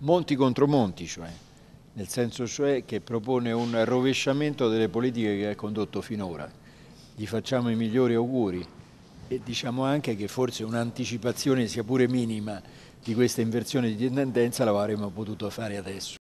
monti contro monti, cioè, nel senso cioè che propone un rovesciamento delle politiche che ha condotto finora. Gli facciamo i migliori auguri e diciamo anche che forse un'anticipazione sia pure minima di questa inversione di tendenza l'avremmo potuto fare adesso.